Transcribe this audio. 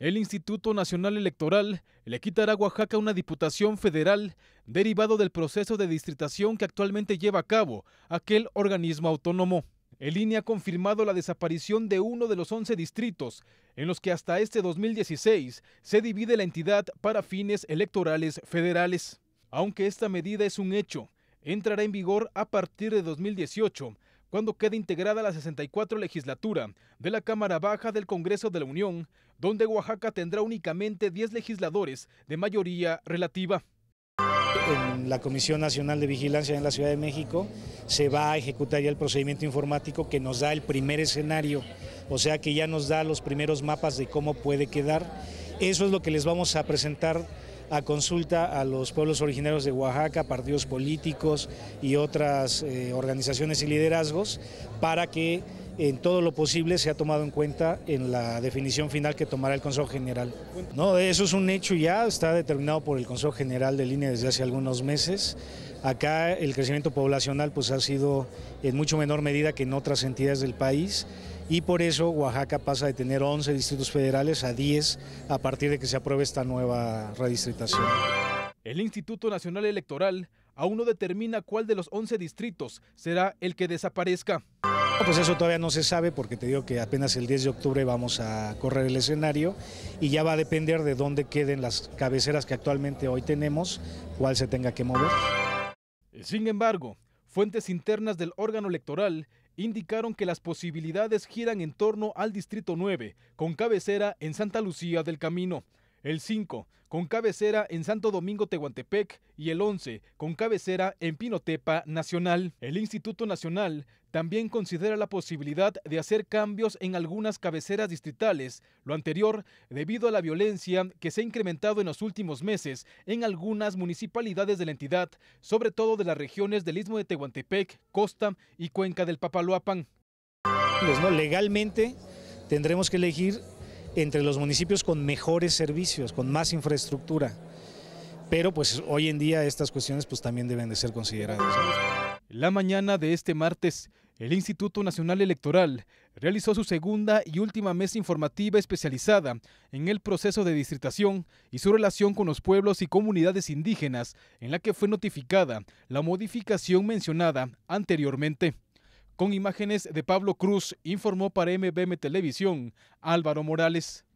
El Instituto Nacional Electoral le quitará a Oaxaca una diputación federal derivado del proceso de distritación que actualmente lleva a cabo aquel organismo autónomo. El INE ha confirmado la desaparición de uno de los 11 distritos en los que hasta este 2016 se divide la entidad para fines electorales federales. Aunque esta medida es un hecho, entrará en vigor a partir de 2018 cuando quede integrada la 64 legislatura de la Cámara Baja del Congreso de la Unión, donde Oaxaca tendrá únicamente 10 legisladores de mayoría relativa. En la Comisión Nacional de Vigilancia en la Ciudad de México se va a ejecutar ya el procedimiento informático que nos da el primer escenario, o sea que ya nos da los primeros mapas de cómo puede quedar. Eso es lo que les vamos a presentar a consulta a los pueblos originarios de Oaxaca, partidos políticos y otras eh, organizaciones y liderazgos para que en todo lo posible se ha tomado en cuenta en la definición final que tomará el Consejo General. No, eso es un hecho ya, está determinado por el Consejo General de línea desde hace algunos meses. Acá el crecimiento poblacional pues ha sido en mucho menor medida que en otras entidades del país y por eso Oaxaca pasa de tener 11 distritos federales a 10 a partir de que se apruebe esta nueva redistritación. El Instituto Nacional Electoral aún no determina cuál de los 11 distritos será el que desaparezca. Pues eso todavía no se sabe porque te digo que apenas el 10 de octubre vamos a correr el escenario y ya va a depender de dónde queden las cabeceras que actualmente hoy tenemos, cuál se tenga que mover. Sin embargo, Fuentes internas del órgano electoral indicaron que las posibilidades giran en torno al Distrito 9, con cabecera en Santa Lucía del Camino el 5 con cabecera en Santo Domingo Tehuantepec y el 11 con cabecera en Pinotepa Nacional. El Instituto Nacional también considera la posibilidad de hacer cambios en algunas cabeceras distritales, lo anterior debido a la violencia que se ha incrementado en los últimos meses en algunas municipalidades de la entidad, sobre todo de las regiones del Istmo de Tehuantepec, Costa y Cuenca del Papaloapan. Pues no, legalmente tendremos que elegir entre los municipios con mejores servicios, con más infraestructura. Pero pues hoy en día estas cuestiones pues también deben de ser consideradas. La mañana de este martes, el Instituto Nacional Electoral realizó su segunda y última mesa informativa especializada en el proceso de distritación y su relación con los pueblos y comunidades indígenas, en la que fue notificada la modificación mencionada anteriormente. Con imágenes de Pablo Cruz, informó para MBM Televisión Álvaro Morales.